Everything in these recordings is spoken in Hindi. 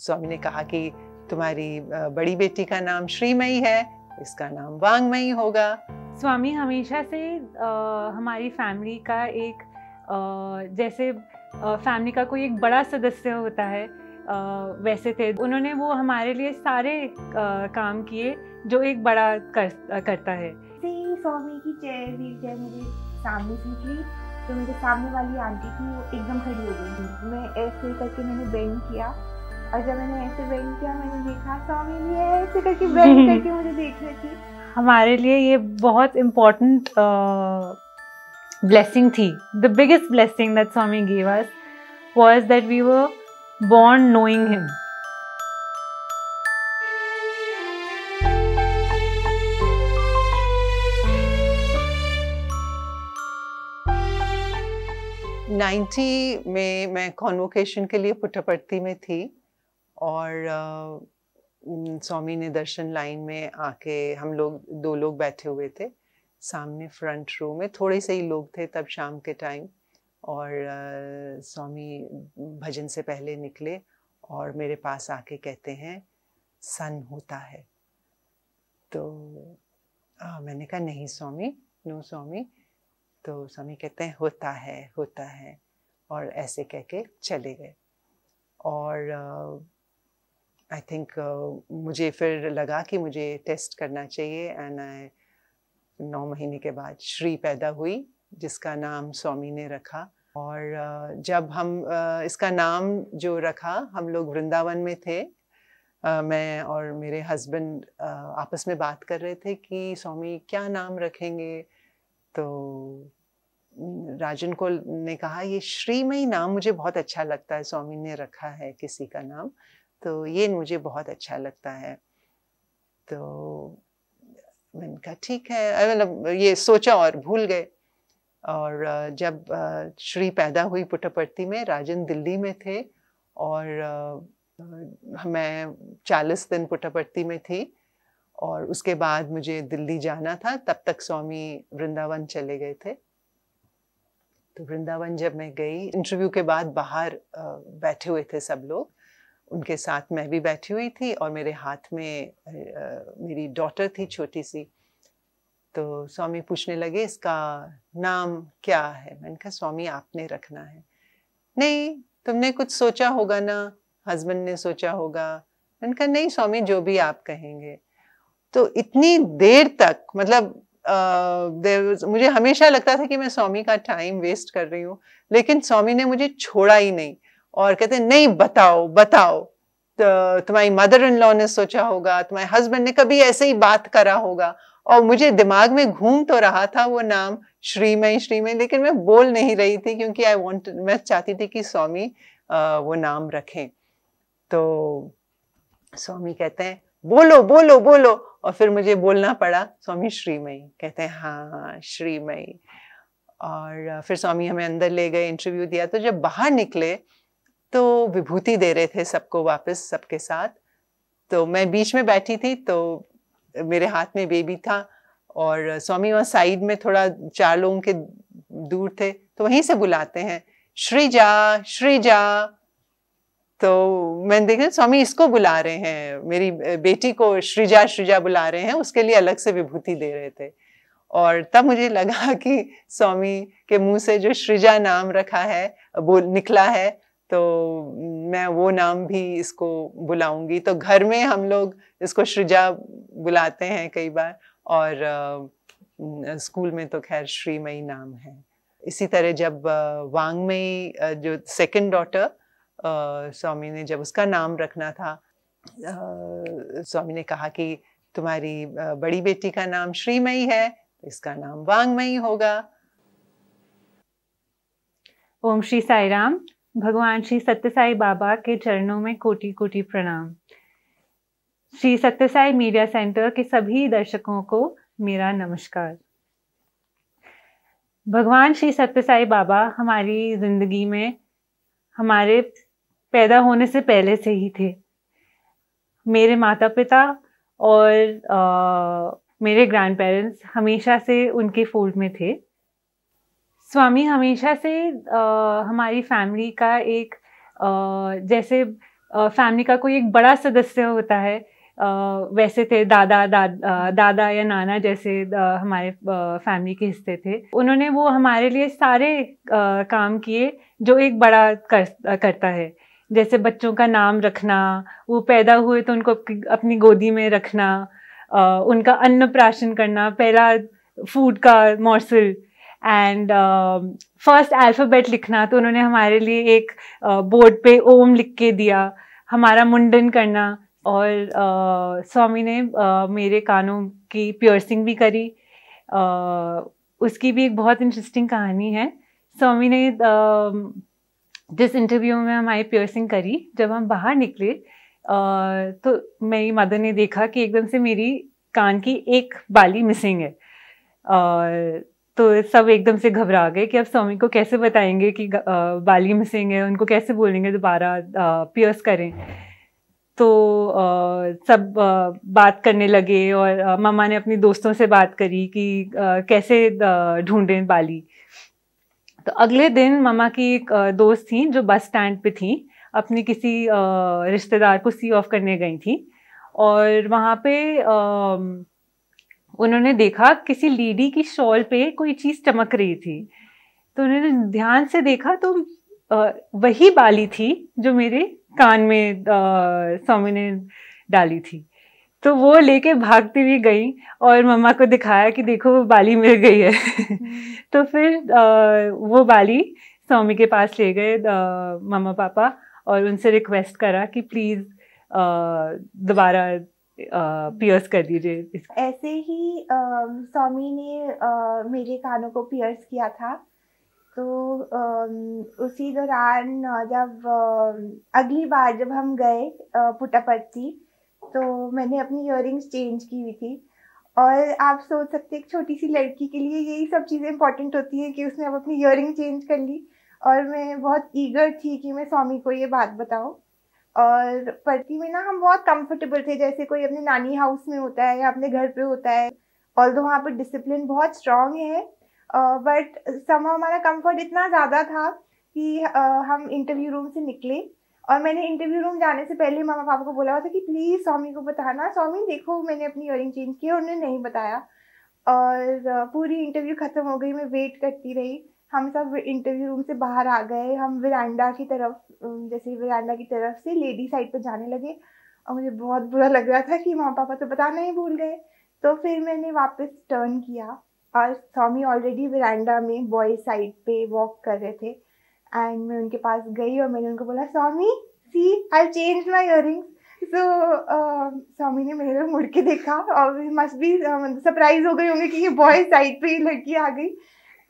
स्वामी ने कहा कि तुम्हारी बड़ी बेटी का नाम श्रीमयी है इसका नाम वांगमयी होगा स्वामी हमेशा से आ, हमारी फैमिली का एक आ, जैसे आ, फैमिली का कोई एक बड़ा सदस्य होता है आ, वैसे थे उन्होंने वो हमारे लिए सारे आ, काम किए जो एक बड़ा कर, आ, करता है स्वामी की चेयर भी चेयर मुझे सामने से थी तो मेरे सामने वाली आंटी थी वो एकदम खड़ी हो गई थी मैं ऐसे करके मैंने बैंड किया और जब मैंने ऐसे बैंक किया मैंने देखा स्वामी भी ऐसे करके बैंक करके मुझे देख रही थी हमारे लिए ये बहुत इम्पोर्टेंट ब्लेसिंग थी the biggest blessing that Swami gave us was that we were born knowing him ninety में मैं कॉन्वोकेशन के लिए पुट्टपर्ती में थी और स्वामी ने दर्शन लाइन में आके हम लोग दो लोग बैठे हुए थे सामने फ्रंट रो में थोड़े से ही लोग थे तब शाम के टाइम और स्वामी भजन से पहले निकले और मेरे पास आके कहते हैं सन होता है तो आ, मैंने कहा नहीं स्वामी नो स्वामी तो स्वामी कहते हैं होता है होता है और ऐसे कह के चले गए और आई थिंक uh, मुझे फिर लगा कि मुझे टेस्ट करना चाहिए एंड आई नौ महीने के बाद श्री पैदा हुई जिसका नाम स्वामी ने रखा और uh, जब हम uh, इसका नाम जो रखा हम लोग वृंदावन में थे Uh, मैं और मेरे हस्बैंड uh, आपस में बात कर रहे थे कि स्वामी क्या नाम रखेंगे तो राजन को ने कहा ये श्री में ही नाम मुझे बहुत अच्छा लगता है स्वामी ने रखा है किसी का नाम तो ये मुझे बहुत अच्छा लगता है तो मैंने कहा ठीक है मतलब ये सोचा और भूल गए और जब श्री पैदा हुई पुटपर्ती में राजन दिल्ली में थे और मैं चालीस दिन पुटपर्ती में थी और उसके बाद मुझे दिल्ली जाना था तब तक स्वामी वृंदावन चले गए थे तो वृंदावन जब मैं गई इंटरव्यू के बाद बाहर बैठे हुए थे सब लोग उनके साथ मैं भी बैठी हुई थी और मेरे हाथ में आ, मेरी डॉटर थी छोटी सी तो स्वामी पूछने लगे इसका नाम क्या है मैंने कहा स्वामी आपने रखना है नहीं तुमने कुछ सोचा होगा ना हस्बैंड ने सोचा होगा मैंने कहा नहीं स्वामी जो भी आप कहेंगे तो इतनी देर तक मतलब uh, मुझे हमेशा लगता था कि मैं स्वामी का टाइम वेस्ट कर रही हूँ लेकिन स्वामी ने मुझे छोड़ा ही नहीं और कहते हैं नहीं बताओ बताओ तो तुम्हारी मदर इन लॉ ने सोचा होगा तुम्हारे हस्बैंड ने कभी ऐसे ही बात करा होगा और मुझे दिमाग में घूम तो रहा था वो नाम श्रीमय श्रीमय लेकिन मैं बोल नहीं रही थी क्योंकि आई वॉन्ट मैं चाहती थी कि स्वामी वो नाम रखें तो स्वामी कहते हैं बोलो बोलो बोलो और फिर मुझे बोलना पड़ा स्वामी श्रीमयी कहते हैं हाँ श्रीमय और फिर स्वामी हमें अंदर ले गए इंटरव्यू दिया तो जब बाहर निकले तो विभूति दे रहे थे सबको वापस सबके साथ तो मैं बीच में बैठी थी तो मेरे हाथ में बेबी था और स्वामी वहाँ साइड में थोड़ा चार लोगों के दूर थे तो वहीं से बुलाते हैं श्रीजा श्रीजा तो मैंने देखा स्वामी इसको बुला रहे हैं मेरी बेटी को श्रीजा श्रीजा बुला रहे हैं उसके लिए अलग से विभूति दे रहे थे और तब मुझे लगा कि स्वामी के मुंह से जो श्रीजा नाम रखा है बोल निकला है तो मैं वो नाम भी इसको बुलाऊंगी तो घर में हम लोग इसको श्रीजा बुलाते हैं कई बार और स्कूल में तो खैर श्रीमयी नाम है इसी तरह जब वांगमयी जो सेकंड डॉटर स्वामी ने जब उसका नाम रखना था आ, स्वामी ने कहा कि तुम्हारी बड़ी बेटी का नाम श्रीमयी है तो इसका नाम वांगमयी होगा ओम श्री साई राम भगवान श्री सत्य साई बाबा के चरणों में कोटि कोटि प्रणाम श्री सत्य साई मीडिया सेंटर के सभी दर्शकों को मेरा नमस्कार भगवान श्री सत्य साई बाबा हमारी जिंदगी में हमारे पैदा होने से पहले से ही थे मेरे माता पिता और आ, मेरे ग्रैंड पेरेंट्स हमेशा से उनके फोल्ड में थे स्वामी हमेशा से आ, हमारी फैमिली का एक आ, जैसे फैमिली का कोई एक बड़ा सदस्य होता है आ, वैसे थे दादा दा, दादा या नाना जैसे आ, हमारे फैमिली के हिस्से थे उन्होंने वो हमारे लिए सारे आ, काम किए जो एक बड़ा कर, करता है जैसे बच्चों का नाम रखना वो पैदा हुए तो उनको अपनी गोदी में रखना आ, उनका अन्न प्राशन करना पहला फूड का मौसल एंड फर्स्ट अल्फ़ाबेट लिखना तो उन्होंने हमारे लिए एक बोर्ड पे ओम लिख के दिया हमारा मुंडन करना और uh, स्वामी ने uh, मेरे कानों की प्योरसिंग भी करी uh, उसकी भी एक बहुत इंटरेस्टिंग कहानी है स्वामी ने जिस इंटरव्यू में हमारी प्योरसिंग करी जब हम बाहर निकले तो मेरी मदर ने देखा कि एकदम से मेरी कान की एक बाली मिसिंग है और तो सब एकदम से घबरा गए कि अब स्वामी को कैसे बताएंगे कि बाली सिंह है उनको कैसे बोलेंगे दोबारा पियर्स करें तो आ, सब आ, बात करने लगे और आ, मामा ने अपनी दोस्तों से बात करी कि आ, कैसे ढूंढें बाली तो अगले दिन मामा की एक दोस्त थी जो बस स्टैंड पे थी अपने किसी रिश्तेदार को सी ऑफ करने गई थी और वहाँ पे आ, उन्होंने देखा किसी लेडी की शॉल पे कोई चीज़ चमक रही थी तो उन्होंने ध्यान से देखा तो वही बाली थी जो मेरे कान में स्वामी ने डाली थी तो वो लेके भागती हुई गई और मम्मा को दिखाया कि देखो वो बाली मिल गई है तो फिर आ, वो बाली स्वामी के पास ले गए मम्मा पापा और उनसे रिक्वेस्ट करा कि प्लीज़ दोबारा पियर्स कर दीजिए ऐसे ही स्वामी ने मेरे कानों को पियर्स किया था तो उसी दौरान जब अगली बार जब हम गए पुटापट्टी तो मैंने अपनी इयर चेंज की हुई थी और आप सोच सकते एक छोटी सी लड़की के लिए यही सब चीज़ें इंपॉर्टेंट होती हैं कि उसने अब अपनी इयर चेंज कर ली और मैं बहुत ईगर थी कि मैं स्वामी को ये बात बताऊँ और पर्ती में ना हम बहुत कंफर्टेबल थे जैसे कोई अपने नानी हाउस में होता है या अपने घर पे होता है ऑल दो वहाँ पर डिसिप्लिन बहुत स्ट्रॉन्ग है बट समा हमारा कंफर्ट इतना ज़्यादा था कि हम इंटरव्यू रूम से निकले और मैंने इंटरव्यू रूम जाने से पहले मामा पापा को बोला हुआ था कि प्लीज़ स्वामी को बताना स्वामी देखो मैंने अपनी ईयरिंग चेंज की और उन्होंने नहीं बताया और पूरी इंटरव्यू ख़त्म हो गई मैं वेट करती रही हम सब इंटरव्यू रूम से बाहर आ गए हम विरांडा की तरफ जैसे विरांडा की तरफ से लेडी साइड पर जाने लगे और मुझे बहुत बुरा लग रहा था कि माँ पापा तो बताना ही भूल गए तो फिर मैंने वापस टर्न किया और स्वामी ऑलरेडी विरांडा में बॉय साइड पे वॉक कर रहे थे एंड मैं उनके पास गई और मैंने उनको बोला स्वामी सी आई चेंज माई इयर सो स्वामी ने मेरे मुड़ के देखा और मस्ट भी सरप्राइज हो गए होंगे कि ये बॉय साइड पे लड़की आ गई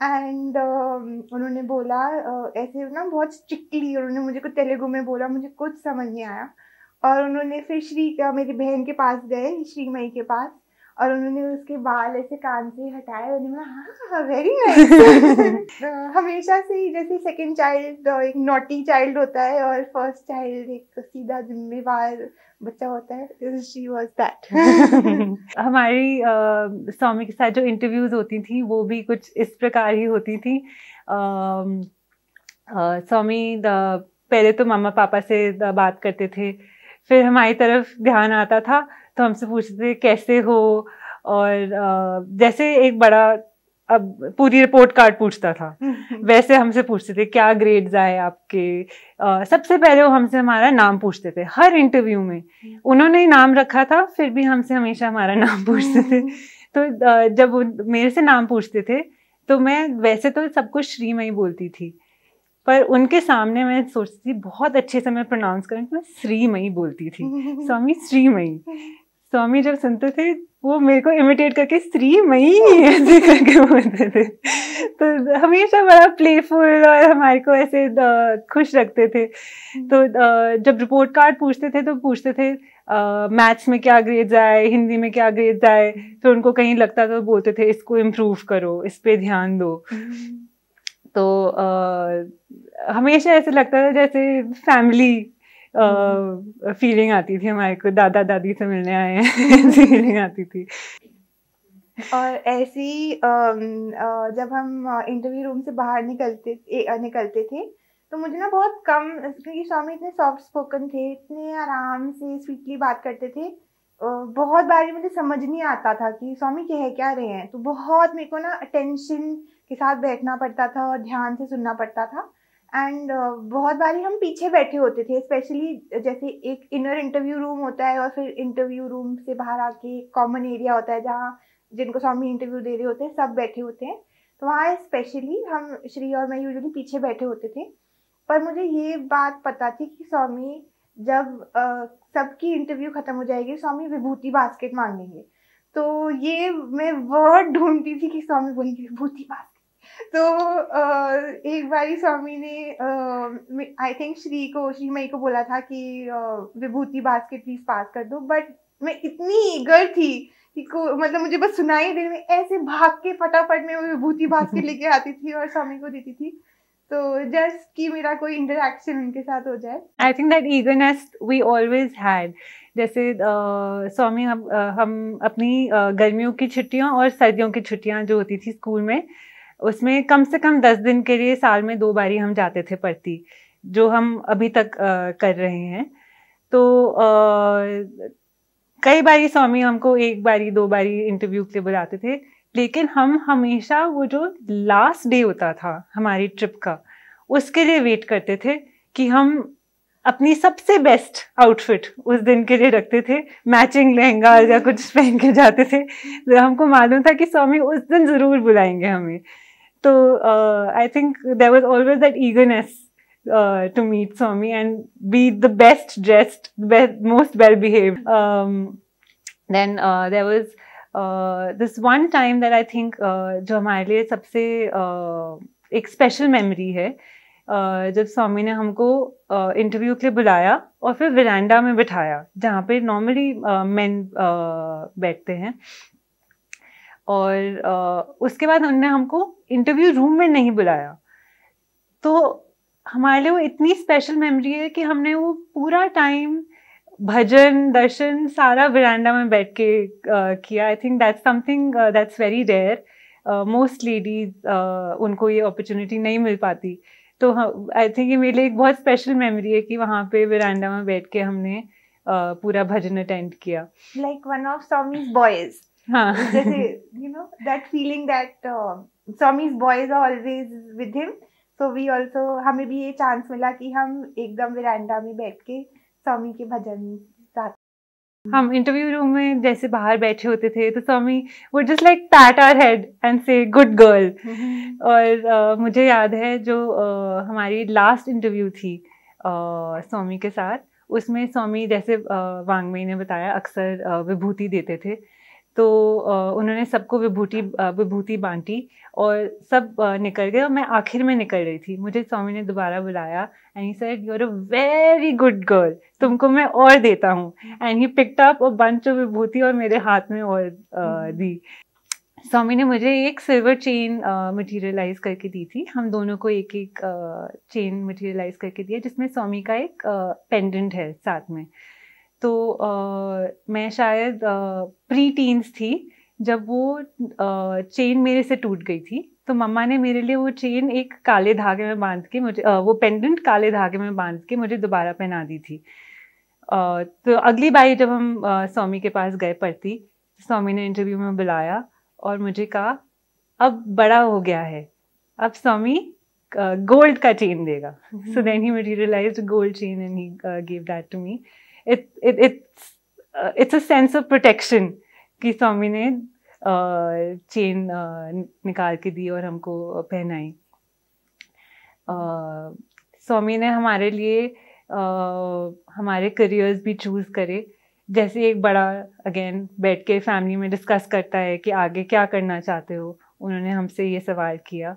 एंड uh, um, उन्होंने बोला uh, ऐसे ना बहुत स्ट्रिक्टली उन्होंने मुझे कुछ तेलुगु में बोला मुझे कुछ समझ नहीं आया और उन्होंने फिर श्री मेरी बहन के पास गए श्री मई के पास और उन्होंने उसके बाल ऐसे कान से हटाए उन्होंने हाँ वेरी नाइस हाँ, हमेशा से ही जैसे सेकंड चाइल्ड एक नोटी चाइल्ड होता है और फर्स्ट चाइल्ड एक सीधा जिम्मेवार बच्चा होता है शी वाज दैट हमारी uh, स्वामी के साथ जो इंटरव्यूज होती थी वो भी कुछ इस प्रकार ही होती थी uh, uh, स्वामी पहले तो मामा पापा से बात करते थे फिर हमारी तरफ ध्यान आता था तो हमसे पूछते थे कैसे हो और जैसे एक बड़ा अब पूरी रिपोर्ट कार्ड पूछता था वैसे हमसे पूछते थे क्या ग्रेड्स आए आपके आ, सबसे पहले वो हमसे हमारा नाम पूछते थे हर इंटरव्यू में हम्म। उन्होंने नाम रखा था फिर भी हमसे हमेशा हमारा नाम पूछते थे तो आ, जब मेरे से नाम पूछते थे तो मैं वैसे तो सबको श्री में ही बोलती थी पर उनके सामने मैं सोचती थी बहुत अच्छे से मैं प्रोनाउंस करूँ तो मैं श्रीमयी बोलती थी स्वामी श्रीमयी स्वामी जब सुनते थे वो मेरे को इमिटेट करके स्त्री मई ऐसे करके बोलते थे तो हमेशा बड़ा प्लेफुल और हमारे को ऐसे खुश रखते थे तो जब रिपोर्ट कार्ड पूछते थे तो पूछते थे मैथ्स में क्या ग्रेड आए हिंदी में क्या ग्रेड आए तो उनको कहीं लगता तो बोलते थे इसको इम्प्रूव करो इस पर ध्यान दो हम्म। तो हमेशा ऐसे लगता था जैसे फैमिली फीलिंग आती थी हमारे को दादा दादी से मिलने आए हैं फीलिंग आती थी और ऐसी जब हम इंटरव्यू रूम से बाहर निकलते निकलते थे तो मुझे ना बहुत कम क्योंकि स्वामी इतने सॉफ्ट स्पोकन थे इतने आराम से स्वीटली बात करते थे बहुत बार मुझे समझ नहीं आता था कि स्वामी कह क्या रहे हैं तो बहुत मेरे को ना अटेंशन के साथ बैठना पड़ता था और ध्यान से सुनना पड़ता था एंड uh, बहुत बारी हम पीछे बैठे होते थे स्पेशली जैसे एक इनर इंटरव्यू रूम होता है और फिर इंटरव्यू रूम से बाहर आके कॉमन एरिया होता है जहाँ जिनको स्वामी इंटरव्यू दे रहे होते हैं सब बैठे होते हैं तो वहाँ स्पेशली हम श्री और मैं यूजली पीछे बैठे होते थे पर मुझे ये बात पता थी कि स्वामी जब सबकी इंटरव्यू ख़त्म हो जाएगी स्वामी विभूति बास्केट मांगेंगे तो ये मैं वर्ड ढूंढती थी कि स्वामी बोलेंगे विभूति बास्केट तो एक बारी स्वामी ने आई थिंक श्री को श्री मई को बोला था कि विभूति बास्केट प्लीज पास कर दो बट मैं इतनी ईगर थी कि को मतलब मुझे बस सुनाई देने में ऐसे भाग के फटाफट में वो विभूति बास्केट लेके आती थी और स्वामी को देती थी तो जस्ट कि मेरा कोई इंटरेक्शन उनके साथ हो जाए I think that eagerness we always had जैसे स्वामी हम हम अपनी गर्मियों की छुट्टियां और सर्दियों की छुट्टियां जो होती थी स्कूल में उसमें कम से कम दस दिन के लिए साल में दो बारी हम जाते थे पढ़ती जो हम अभी तक आ, कर रहे हैं तो आ, कई बारी स्वामी हमको एक बारी दो बारी इंटरव्यू के लिए बुलाते थे लेकिन हम हमेशा वो जो लास्ट डे होता था हमारी ट्रिप का उसके लिए वेट करते थे कि हम अपनी सबसे बेस्ट आउटफिट उस दिन के लिए रखते थे मैचिंग लहंगा या कुछ पहन के जाते थे तो हमको मालूम था कि स्वामी उस दिन ज़रूर बुलाएंगे हमें तो I think there was always that eagerness to meet Swami and be the best dressed most well behave then there was this one time that I think जो हमारे लिए सबसे uh, एक स्पेशल मेमरी है Uh, जब स्वामी ने हमको इंटरव्यू uh, के लिए बुलाया और फिर विरांडा में बिठाया जहाँ पे नॉर्मली मेन uh, uh, बैठते हैं और आ, उसके बाद उनने हमको इंटरव्यू रूम में नहीं बुलाया तो हमारे लिए वो इतनी स्पेशल मेमोरी है कि हमने वो पूरा टाइम भजन दर्शन सारा वरांडा में बैठ के uh, किया I think that's something that's very rare most ladies उनको ये अपॉर्चुनिटी नहीं मिल पाती तो आई थिंक ये मेरे लिए एक बहुत स्पेशल मेमोरी है कि वहाँ पे वरांडा में बैठ के हमने uh, पूरा भजन अटेंड किया like one of Swami's boys जैसे you know that feeling that Swami's boys are always with him so we also हमें भी ये चांस मिला कि हम एकदम विरांडा में बैठ के स्वामी के भजन साथ हम इंटरव्यू रूम में जैसे बाहर बैठे होते थे तो स्वामी वो just like pat her head and say good girl और uh, मुझे याद है जो uh, हमारी लास्ट इंटरव्यू थी uh, स्वामी के साथ उसमें स्वामी जैसे uh, वांगमई ने बताया अक्सर uh, विभूति देते थे तो उन्होंने सबको विभूति विभूति बांटी और सब निकल गए और मैं आखिर में निकल रही थी मुझे स्वामी ने दोबारा बुलाया and he said you are a very good girl तुमको मैं और देता हूँ एंड ही पिक्ट अप और बंच ऑफ विभूति और मेरे हाथ में और हम्म। दी स्वामी ने मुझे एक सिल्वर चेन मटेरियलाइज करके दी थी हम दोनों को एक एक चेन मटेरियलाइज करके दिया जिसमें स्वामी का एक पेंडेंट है साथ में तो आ, मैं शायद प्री टीन्स थी जब वो चेन मेरे से टूट गई थी तो मम्मा ने मेरे लिए वो चेन एक काले धागे में बांध के मुझे वो पेंडेंट काले धागे में बांध के मुझे दोबारा पहना दी थी तो अगली बार जब हम स्वामी के पास गए पढ़ती तो स्वामी ने इंटरव्यू में बुलाया और मुझे कहा अब बड़ा हो गया है अब स्वामी गोल्ड का चेन देगा so then he materialize gold chain and he give that to me it, it, it's, uh, it's a sense of protection कि स्वामी ने चेन uh, uh, निकाल के दी और हमको पहनाई uh, स्वामी ने हमारे लिए हमारे करियर्स भी चूज़ करे जैसे एक बड़ा अगेन बैठ के फैमिली में डिस्कस करता है कि आगे क्या करना चाहते हो उन्होंने हमसे ये सवाल किया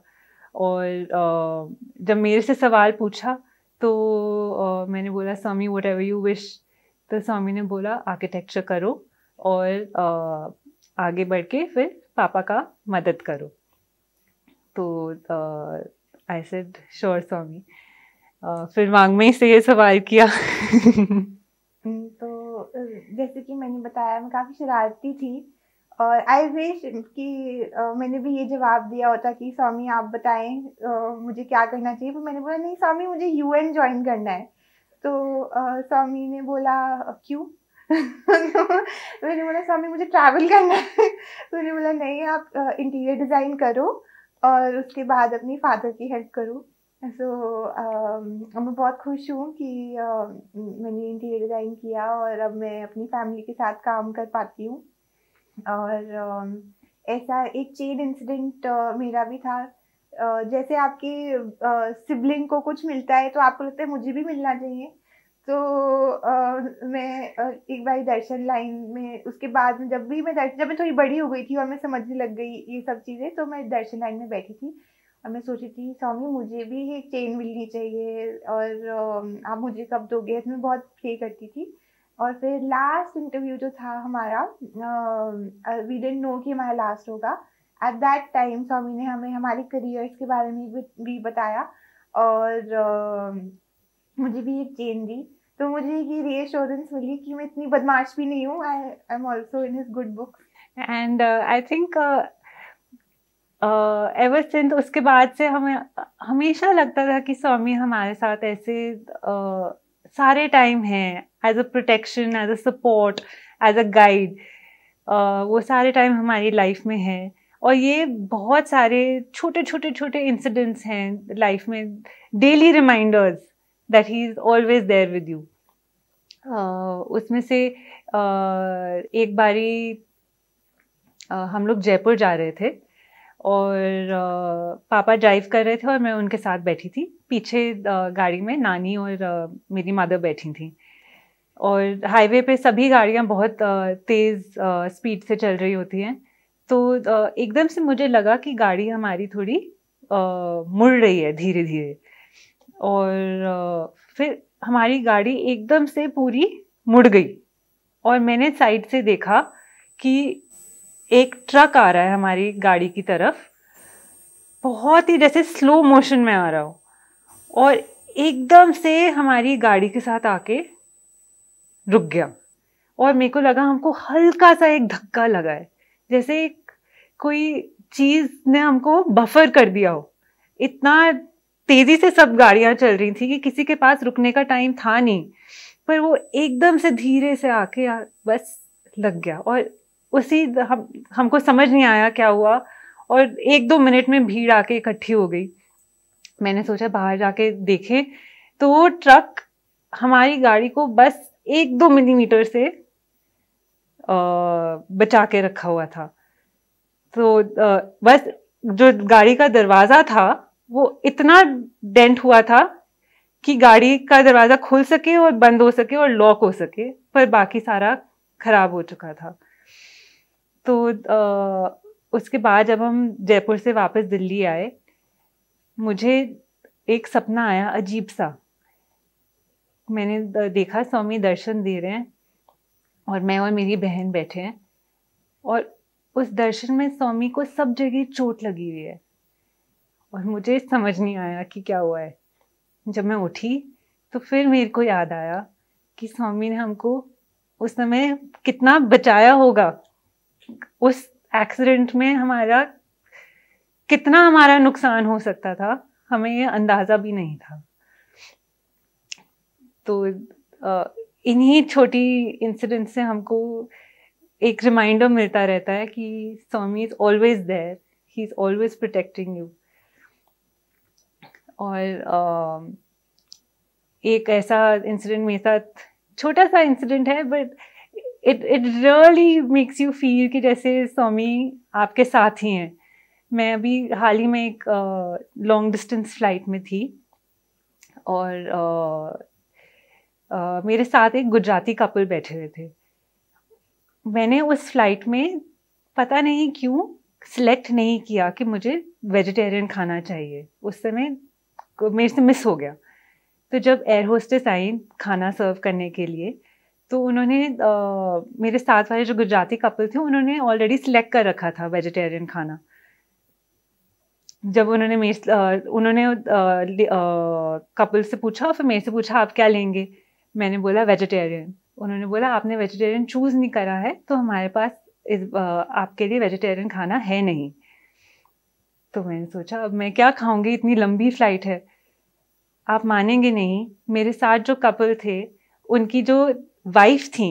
और जब मेरे से सवाल पूछा तो मैंने बोला Swami whatever you wish तो स्वामी ने बोला आर्किटेक्चर करो और uh, आगे बढ़ के फिर पापा का मदद करो तो आई सेड श्योर स्वामी फिर मांगमई से ये सवाल किया हम्म, तो जैसे कि मैंने बताया मैं काफ़ी शरारती थी और आई विश कि मैंने भी ये जवाब दिया होता कि स्वामी आप बताएं मुझे क्या करना चाहिए पर मैंने बोला नहीं स्वामी मुझे यूएन ज्वाइन करना है तो स्वामी ने बोला क्यों तो मैंने बोला स्वामी मुझे ट्रैवल करना है तो मैंने बोला नहीं आप इंटीरियर डिज़ाइन करो और उसके बाद अपनी फादर की हेल्प करो सो so, मैं बहुत खुश हूँ कि मैंने इंटीरियर डिज़ाइन किया और अब मैं अपनी फैमिली के साथ काम कर पाती हूँ और ऐसा एक चेन इंसिडेंट मेरा भी था जैसे आपकी सिबलिंग को कुछ मिलता है तो आपको लगता है मुझे भी मिलना चाहिए तो आ, मैं एक बार दर्शन लाइन में उसके बाद में जब भी मैं दर्शन जब मैं थोड़ी बड़ी हो गई थी और मैं समझने लग गई ये सब चीज़ें तो मैं दर्शन लाइन में बैठी थी और मैं सोची थी स्वामी मुझे भी एक चेन मिलनी चाहिए और आप मुझे कब दोगे तो मैं बहुत प्रे करती थी और फिर लास्ट इंटरव्यू जो था हमारा वी डेंट नो कि हमारा लास्ट होगा एट दैट टाइम स्वामी ने हमें हमारे करियर्स के बारे में भी, बताया और uh, मुझे भी एक चेन दी तो मुझे ये रीएश्योरेंस मिली कि मैं इतनी बदमाश भी नहीं हूँ I I am also in his good book and I think ever since उसके बाद से हमें हमेशा लगता था कि स्वामी हमारे साथ ऐसे uh, सारे टाइम हैं as a protection as a support as a guide वो सारे टाइम हमारी लाइफ में है और ये बहुत सारे छोटे छोटे छोटे इंसिडेंट्स हैं लाइफ में daily reminders that he is always there with you उसमें से uh, एक बारी uh, हम लोग जयपुर जा रहे थे और uh, पापा ड्राइव कर रहे थे और मैं उनके साथ बैठी थी पीछे uh, गाड़ी में नानी और uh, मेरी मादर बैठी थी और हाईवे पे सभी गाड़ियाँ बहुत uh, तेज़ स्पीड uh, से चल रही होती हैं तो एकदम से मुझे लगा कि गाड़ी हमारी थोड़ी मुड़ रही है धीरे धीरे और फिर हमारी गाड़ी एकदम से पूरी मुड़ गई और मैंने साइड से देखा कि एक ट्रक आ रहा है हमारी गाड़ी की तरफ बहुत ही जैसे स्लो मोशन में आ रहा हो और एकदम से हमारी गाड़ी के साथ आके रुक गया और मेरे को लगा हमको हल्का सा एक धक्का लगा है जैसे कोई चीज़ ने हमको बफर कर दिया हो इतना तेज़ी से सब गाड़ियां चल रही थी कि किसी के पास रुकने का टाइम था नहीं पर वो एकदम से धीरे से आके बस लग गया और उसी हम हमको समझ नहीं आया क्या हुआ और एक दो मिनट में भीड़ आके इकट्ठी हो गई मैंने सोचा बाहर जाके देखें तो वो ट्रक हमारी गाड़ी को बस एक दो मिलीमीटर से बचा के रखा हुआ था तो बस जो गाड़ी का दरवाज़ा था वो इतना डेंट हुआ था कि गाड़ी का दरवाज़ा खुल सके और बंद हो सके और लॉक हो सके पर बाकी सारा खराब हो चुका था तो आ, उसके बाद जब हम जयपुर से वापस दिल्ली आए मुझे एक सपना आया अजीब सा मैंने देखा स्वामी दर्शन दे रहे हैं और मैं और मेरी बहन बैठे हैं और उस दर्शन में स्वामी को सब जगह चोट लगी हुई है और मुझे समझ नहीं आया कि क्या हुआ है जब मैं उठी तो फिर मेरे को याद आया कि स्वामी ने हमको उस समय कितना बचाया होगा उस एक्सीडेंट में हमारा कितना हमारा नुकसान हो सकता था हमें ये अंदाज़ा भी नहीं था तो आ, इन्हीं छोटी इंसिडेंट से हमको एक रिमाइंडर मिलता रहता है कि Swami is always there he is always protecting you और um, एक ऐसा इंसिडेंट मेरे साथ छोटा सा इंसिडेंट है but it it really makes you feel कि जैसे स्वामी आपके साथ ही हैं मैं अभी हाल ही में एक लॉन्ग डिस्टेंस फ्लाइट में थी और uh, मेरे साथ एक गुजराती कपल बैठे हुए थे मैंने उस फ्लाइट में पता नहीं क्यों सिलेक्ट नहीं किया कि मुझे वेजिटेरियन खाना चाहिए उस समय मेरे से मिस हो गया तो जब एयर होस्टेस आई खाना सर्व करने के लिए तो उन्होंने आ, मेरे साथ वाले जो गुजराती कपल थे उन्होंने ऑलरेडी सिलेक्ट कर रखा था वेजिटेरियन खाना जब उन्होंने मेरे उन्होंने कपल से पूछा फिर मेरे से पूछा आप क्या लेंगे मैंने बोला वेजिटेरियन उन्होंने बोला आपने वेजिटेरियन चूज़ नहीं करा है तो हमारे पास इस आपके लिए वेजिटेरियन खाना है नहीं तो मैंने सोचा अब मैं क्या खाऊंगी इतनी लंबी फ्लाइट है आप मानेंगे नहीं मेरे साथ जो कपल थे उनकी जो वाइफ थी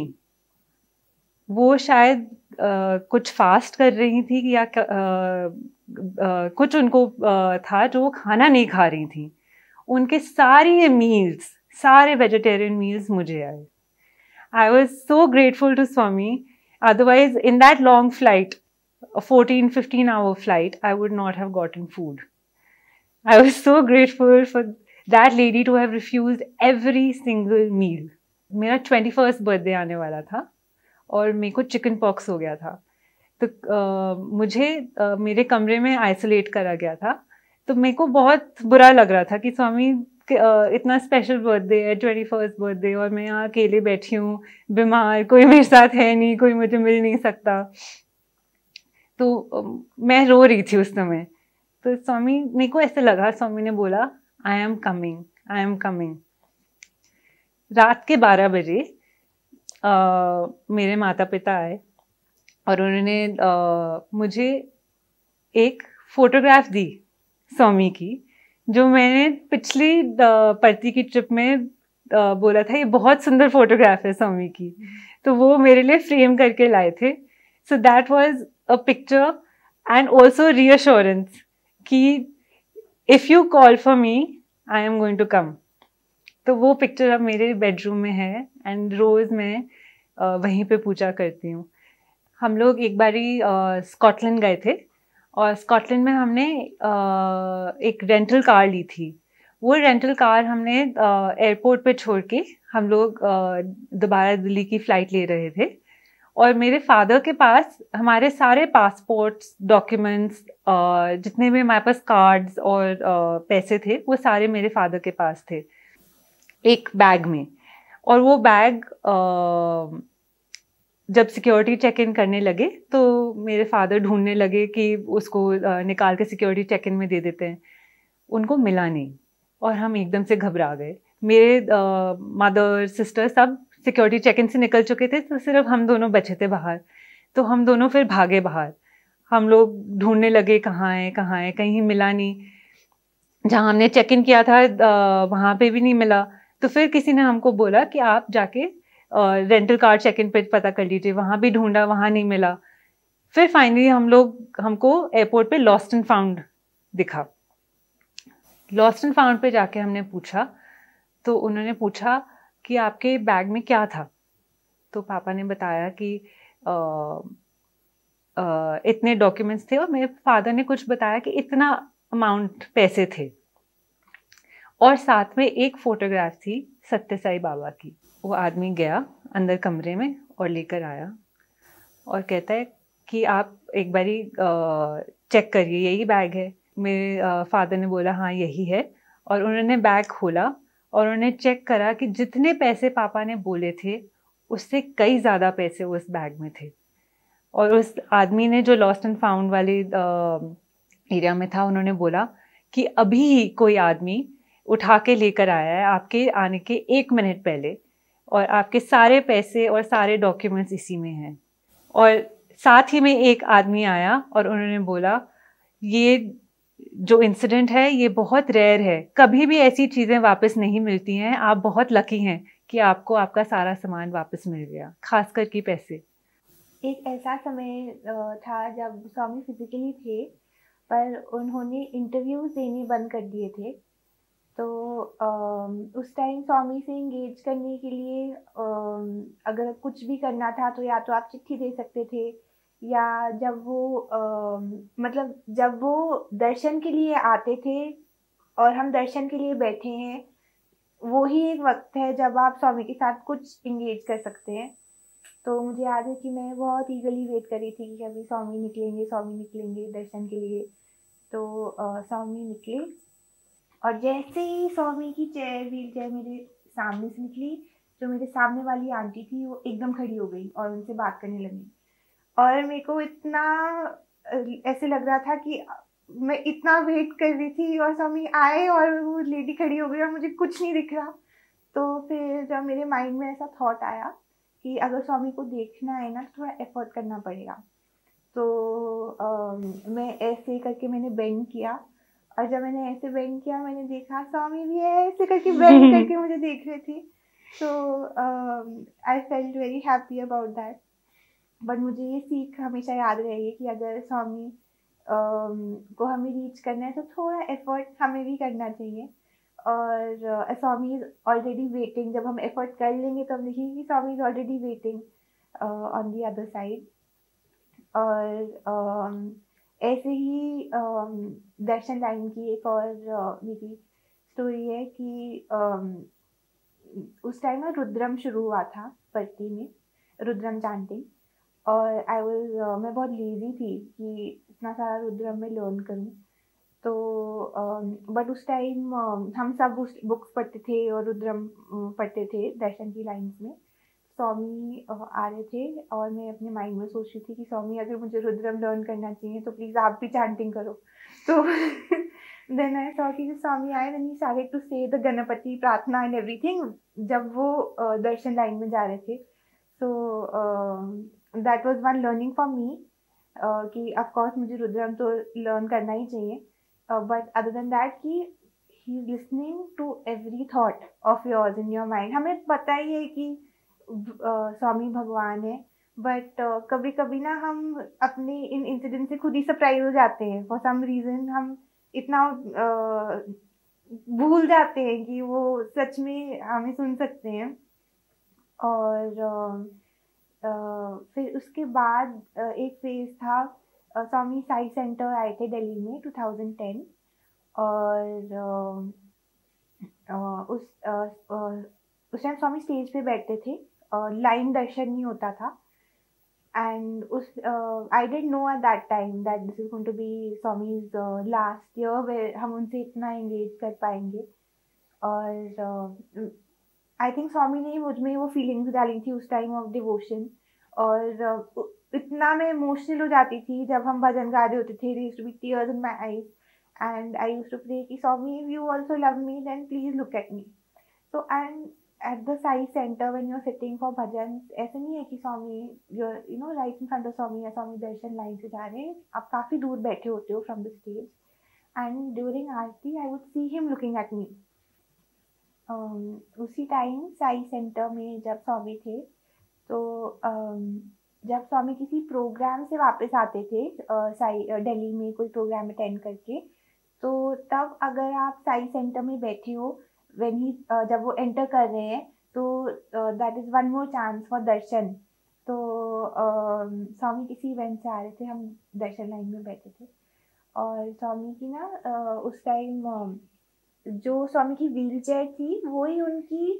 वो शायद आ, कुछ फास्ट कर रही थी या आ, आ, कुछ उनको आ, था जो वो खाना नहीं खा रही थी उनके सारी मील्स सारे वेजिटेरियन मील्स मुझे आए I was so grateful to Swami otherwise in that long flight fourteen fifteen hour flight I would not have got in food I was so grateful for that lady to have refuse every single meal मेरा ट्वेंटी फर्स्ट बर्थडे आने वाला था और मेरे को चिकन पॉक्स हो गया था तो uh, मुझे uh, मेरे कमरे में आइसोलेट करा गया था तो मेरे को बहुत बुरा लग रहा था कि स्वामी इतना स्पेशल बर्थडे है ट्वेंटी फर्स्ट बर्थडे और मैं यहाँ अकेले बैठी हूँ बीमार कोई मेरे साथ है नहीं कोई मुझे मिल नहीं सकता तो मैं रो रही थी उस समय तो स्वामी मेरे को ऐसे लगा स्वामी ने बोला I am coming I am coming रात के बारह बजे मेरे माता पिता आए और उन्होंने मुझे एक फ़ोटोग्राफ दी स्वामी की जो मैंने पिछली पर्ती की ट्रिप में बोला था ये बहुत सुंदर फोटोग्राफ है स्वामी की तो वो मेरे लिए फ्रेम करके लाए थे so that was a picture and also reassurance कि if you call for me I am going to come तो वो पिक्चर अब मेरे बेडरूम में है एंड रोज़ मैं वहीं पे पूजा करती हूँ हम लोग एक बारी स्कॉटलैंड गए थे और स्कॉटलैंड में हमने एक रेंटल कार ली थी वो रेंटल कार हमने एयरपोर्ट पे छोड़ के हम लोग दोबारा दिल्ली की फ़्लाइट ले रहे थे और मेरे फादर के पास हमारे सारे पासपोर्ट्स डॉक्यूमेंट्स जितने भी हमारे पास कार्ड्स और पैसे थे वो सारे मेरे फादर के पास थे एक बैग में और वो बैग जब सिक्योरिटी चेक इन करने लगे तो मेरे फादर ढूंढने लगे कि उसको निकाल के सिक्योरिटी चेक इन में दे देते हैं उनको मिला नहीं और हम एकदम से घबरा गए मेरे मदर सिस्टर सब सिक्योरिटी चेक इन से निकल चुके थे तो सिर्फ हम दोनों बचे थे बाहर तो हम दोनों फिर भागे बाहर हम लोग ढूंढने लगे कहाँ हैं कहाँ हैं कहीं मिला नहीं जहाँ हमने चेक इन किया था वहाँ पे भी नहीं मिला तो फिर किसी ने हमको बोला कि आप जाके रेंटल कार चेक इन पे पता कर लीजिए वहाँ भी ढूंढा वहाँ नहीं मिला फिर फाइनली हम लोग हमको एयरपोर्ट पे लॉस्ट एंड फाउंड दिखा लॉस्ट एंड फाउंड पे जाके हमने पूछा तो उन्होंने पूछा कि आपके बैग में क्या था तो पापा ने बताया कि आ, आ, इतने डॉक्यूमेंट्स थे और मेरे फादर ने कुछ बताया कि इतना अमाउंट पैसे थे और साथ में एक फोटोग्राफ थी सत्य साई बाबा की वो आदमी गया अंदर कमरे में और लेकर आया और कहता है कि आप एक बारी चेक करिए यही बैग है मेरे फादर ने बोला हाँ यही है और उन्होंने बैग खोला और उन्होंने चेक करा कि जितने पैसे पापा ने बोले थे उससे कई ज़्यादा पैसे उस बैग में थे और उस आदमी ने जो लॉस्ट एंड फाउंड वाले एरिया में था उन्होंने बोला कि अभी ही कोई आदमी उठा के लेकर आया है आपके आने के एक मिनट पहले और आपके सारे पैसे और सारे डॉक्यूमेंट्स इसी में हैं और साथ ही में एक आदमी आया और उन्होंने बोला ये जो इंसिडेंट है ये बहुत रेयर है कभी भी ऐसी चीज़ें वापस नहीं मिलती हैं आप बहुत लकी हैं कि आपको आपका सारा सामान वापस मिल गया खास करके पैसे एक ऐसा समय था जब स्वामी फिजिकली थे पर उन्होंने इंटरव्यूज देने बंद कर दिए थे तो उस टाइम स्वामी से इंगेज करने के लिए अगर कुछ भी करना था तो या तो आप चिट्ठी दे सकते थे या जब वो आ, मतलब जब वो दर्शन के लिए आते थे और हम दर्शन के लिए बैठे हैं वो ही एक वक्त है जब आप स्वामी के साथ कुछ इंगेज कर सकते हैं तो मुझे याद है कि मैं बहुत ईगली वेट कर रही थी कि अभी स्वामी निकलेंगे स्वामी निकलेंगे दर्शन के लिए तो आ, स्वामी निकले और जैसे ही स्वामी की चेयर व्हील चेयर मेरे सामने से निकली जो मेरे सामने वाली आंटी थी वो एकदम खड़ी हो गई और उनसे बात करने लगी और मेरे को इतना ऐसे लग रहा था कि मैं इतना वेट कर रही थी और स्वामी आए और वो लेडी खड़ी हो गई और मुझे कुछ नहीं दिख रहा तो फिर जब मेरे माइंड में ऐसा थॉट आया कि अगर स्वामी को देखना है ना तो थोड़ा एफर्ट करना पड़ेगा तो आ, मैं ऐसे करके मैंने बेंड किया और जब मैंने ऐसे बेंड किया मैंने देखा स्वामी भी ऐसे करके बेंड करके मुझे देख रही थी तो I felt very happy about that but मुझे ये सीख हमेशा याद रहेगी कि अगर स्वामी को हमें रीच करना है तो थोड़ा एफर्ट हमें भी करना चाहिए और स्वामी इज ऑलरेडी वेटिंग जब हम एफर्ट कर लेंगे तो हम देखेंगे कि Swami is already waiting on the other side और ऐसे ही दर्शन लाइन की एक और मेरी स्टोरी है कि उस टाइम ना रुद्रम शुरू हुआ था पत्ती में रुद्रम चांटिंग और आई वॉज uh, मैं बहुत लेजी थी कि इतना सारा रुद्रम में लर्न करूँ तो बट um, उस टाइम um, हम सब उस बुक्स पढ़ते थे और रुद्रम uh, पढ़ते थे दर्शन की लाइन्स में स्वामी uh, आ रहे थे और मैं अपने माइंड में सोच रही थी कि स्वामी अगर मुझे रुद्रम लर्न करना चाहिए तो प्लीज़ आप भी चैंटिंग करो तो देन आई सॉ कि जब स्वामी आए देन ही सारे टू से द गणपति प्रार्थना एंड एवरीथिंग जब वो दर्शन लाइन में जा रहे थे so um, that was one learning for me कि ऑफकोर्स मुझे रुद्रम तो लर्न करना ही चाहिए बट अदर देन दैट कि he listening to every thought of yours in your mind हमें पता ही है कि uh, स्वामी भगवान है बट uh, कभी कभी ना हम अपने इन इंसिडेंट से खुद ही सरप्राइज हो जाते हैं फॉर सम रीज़न हम इतना uh, भूल जाते हैं कि वो सच में हमें सुन सकते हैं और um, फिर उसके बाद एक फेज था स्वामी साई सेंटर आए थे दिल्ली में 2010 और उस उस टाइम स्वामी स्टेज पे बैठते थे लाइन दर्शन नहीं होता था एंड उस I didn't know at that time that this is going to be Swami last year हम उनसे इतना एंगेज कर पाएंगे और आई थिंक स्वामी ने मुझ में वो फीलिंग्स डाली थी उस टाइम ऑफ डिवोशन और इतना मैं इमोशनल हो जाती थी जब हम भजन गा रहे होते थे रीज to be tears in my eyes and I use to pray कि Swami you also love me then please look at me so and at the Sai centre when you are sitting for bhajan ऐसे नहीं है कि Swami your you know right in front of Swami या स्वामी दर्शन लाइन से जा रहे हैं आप काफ़ी दूर बैठे होते हो from the stage and during aarti I would see him looking at me उसी टाइम साई सेंटर में जब स्वामी थे तो जब स्वामी किसी प्रोग्राम से वापस आते थे साई दिल्ली में कोई प्रोग्राम अटेंड करके तो तब अगर आप साई सेंटर में बैठे हो वेन ही जब वो एंटर कर रहे हैं तो that is one more chance for darshan तो स्वामी किसी इवेंट से आ रहे थे हम दर्शन लाइन में बैठे थे और स्वामी की ना उस टाइम जो स्वामी की व्हील चेयर थी वो ही उनकी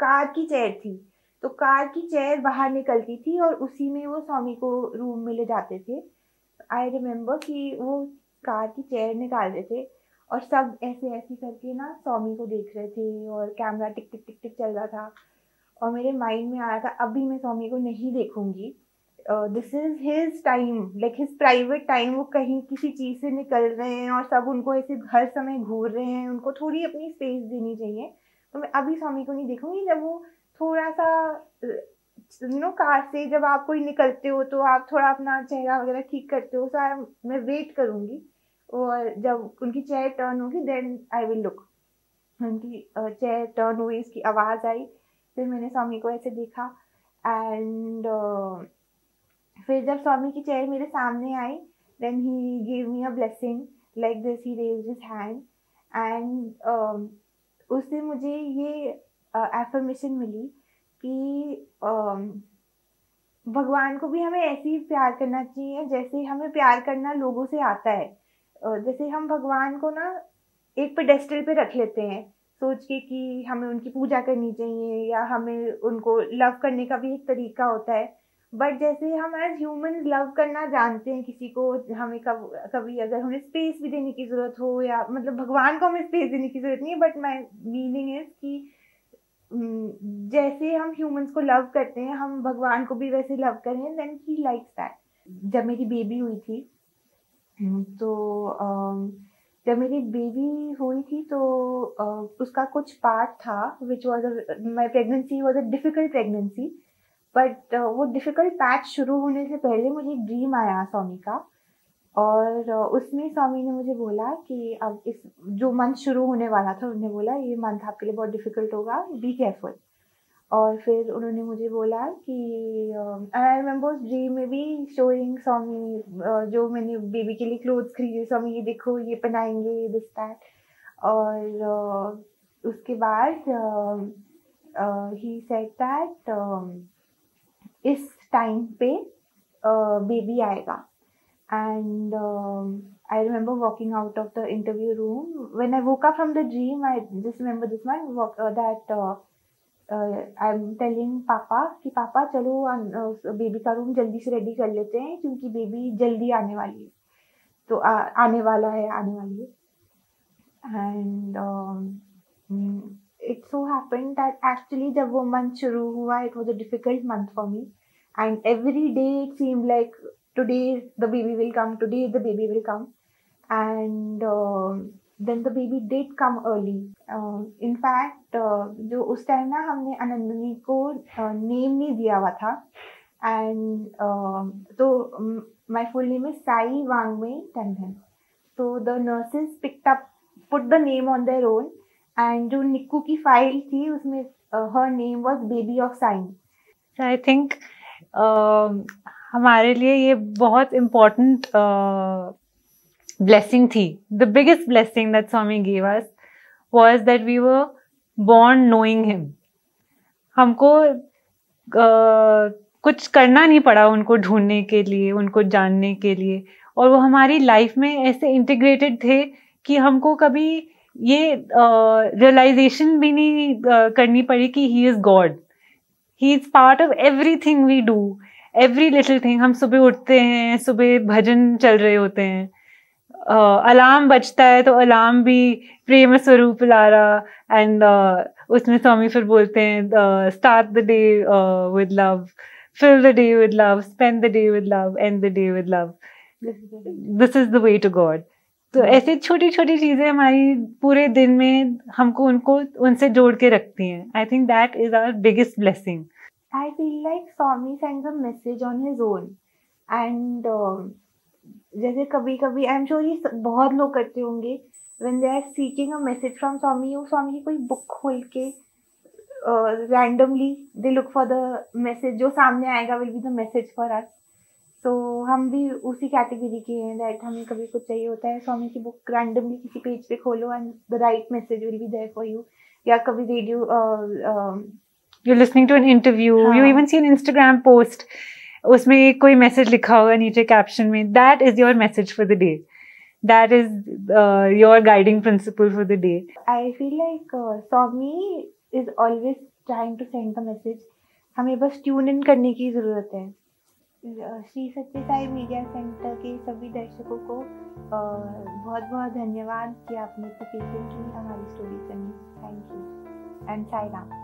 कार की चेयर थी तो कार की चेयर बाहर निकलती थी और उसी में वो स्वामी को रूम में ले जाते थे आई रिमेम्बर कि वो कार की चेयर निकाल रहे थे और सब ऐसे ऐसे करके ना स्वामी को देख रहे थे और कैमरा टिक टिक टिक टिक चल रहा था और मेरे माइंड में आ रहा था अभी मैं स्वामी को नहीं देखूंगी this is his time like his private time वो कहीं किसी चीज़ से निकल रहे हैं और सब उनको ऐसे हर समय घूर रहे हैं उनको थोड़ी अपनी स्पेस देनी चाहिए तो मैं अभी स्वामी को नहीं देखूंगी जब वो थोड़ा सा यू नो कार से जब आप कोई निकलते हो तो आप थोड़ा अपना चेहरा वगैरह ठीक करते हो सो मैं वेट करूँगी और जब उनकी चेयर टर्न होगी देन आई विल लुक उनकी चेयर टर्न हुई इसकी आवाज़ आई फिर मैंने स्वामी को ऐसे देखा एंड फिर जब स्वामी की चेयर मेरे सामने आई then he give me a blessing like this he raise his hand and उससे मुझे ये एफर्मेशन uh, मिली कि uh, भगवान को भी हमें ऐसे ही प्यार करना चाहिए जैसे हमें प्यार करना लोगों से आता है uh, जैसे हम भगवान को ना एक पेडेस्टल पे रख लेते हैं सोच के कि हमें उनकी पूजा करनी चाहिए या हमें उनको लव करने का भी एक तरीका होता है बट जैसे हम एज ह्यूमन लव करना जानते हैं किसी को हमें कब कभी अगर हमें स्पेस भी देने की ज़रूरत हो या मतलब भगवान को हमें स्पेस देने की ज़रूरत नहीं है बट माई मीनिंग इज़ कि mm, जैसे हम ह्यूमंस को लव करते हैं हम भगवान को भी वैसे लव करें देन ही लाइक्स दैट जब मेरी बेबी हम्म, तो, हुई थी तो जब मेरी बेबी हुई थी तो उसका कुछ पार्ट था which was my pregnancy was a difficult pregnancy but uh, वो डिफ़िकल्ट पैच शुरू होने से पहले मुझे ड्रीम आया स्वामी का और uh, उसमें स्वामी ने मुझे बोला कि अब इस जो मंथ शुरू होने वाला था उन्होंने बोला ये मंथ आपके लिए बहुत डिफ़िकल्ट होगा बी केयरफुल और फिर उन्होंने मुझे बोला कि आई रिमेम्बर ड्रीम में भी शोइंग स्वामी uh, जो मैंने बेबी के लिए क्लोथ्स खरीदे स्वामी ये देखो ये पहनाएंगे ये दिस दैट और उसके बाद ही सेट दैट इस टाइम पे बेबी आएगा and I remember walking out of the interview room when I woke from the dream I just remember this my that I am telling papa कि पापा चलो बेबी का रूम जल्दी से रेडी कर लेते हैं क्योंकि बेबी जल्दी आने वाली है तो आ, आने वाला है आने वाली है and it so happened that actually the वो month शुरू हुआ it was a difficult month for me and every day it seemed like today the baby will come today the baby will come and uh, then the baby did come early uh, in fact uh, जो उस time ना हमने अनंदनी को uh, name नहीं दिया हुआ था and uh, तो my full name is Sai Wangmei Tandhan so the nurses picked up put the name on their own and जो निक्कू की फाइल थी उसमें हर name was baby of sign I think हमारे लिए ये बहुत इम्पोर्टेंट ब्लेसिंग थी the biggest blessing that Swami gave us was that we were born knowing him हमको uh, कुछ करना नहीं पड़ा उनको ढूंढने के लिए उनको जानने के लिए और वो हमारी लाइफ में ऐसे इंटीग्रेटेड थे कि हमको कभी ये रियलाइजेशन भी नहीं करनी पड़ी कि he is God he is part of everything we do every little thing हम सुबह उठते हैं सुबह भजन चल रहे होते हैं अलार्म uh, बजता है तो अलार्म भी प्रेम स्वरूप ला रहा एंड uh, उसमें स्वामी फिर बोलते हैं start the day with love fill the day with love spend the day with love end the day with love this is the way to God तो हम्म। ऐसे छोटी छोटी चीज़ें हमारी पूरे दिन में हमको उनको उनसे जोड़ के रखती हैं I think that is our biggest blessing I feel like Swami sends a message on his own and जैसे कभी कभी आई एम श्योर ये बहुत लोग करते होंगे when they are seeking a message from Swami वो स्वामी की कोई बुक खोल के randomly they look for the message जो सामने आएगा will be the message for us तो हम भी उसी कैटेगरी के हैं दैट हमें कभी कुछ चाहिए होता है स्वामी की बुक रैंडमली किसी पेज पे खोलो and the right message will be there for you या कभी radio you listening to an interview you even see an Instagram post उसमें कोई मैसेज लिखा होगा नीचे कैप्शन में that is your message for the day that is your guiding principle for the day I feel like Swami is always trying to send the message हमें बस ट्यून इन करने की जरूरत है श्री सत्य साई मीडिया सेंटर के सभी दर्शकों को बहुत बहुत धन्यवाद कि आपने इतने पेशेंटली हमारी स्टोरी सुनी thank you and Sai Ram